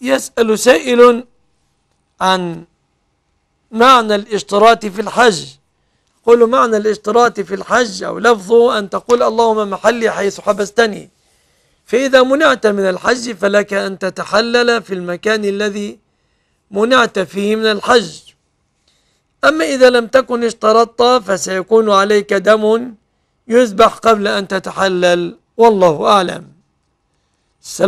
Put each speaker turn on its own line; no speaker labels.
يسأل سائل عن معنى الاشتراط في الحج قل معنى الاشتراط في الحج أو لفظه أن تقول اللهم محلي حيث حبستني فإذا منعت من الحج فلك أن تتحلل في المكان الذي منعت فيه من الحج أما إذا لم تكن اشترطت فسيكون عليك دم يذبح قبل أن تتحلل والله أعلم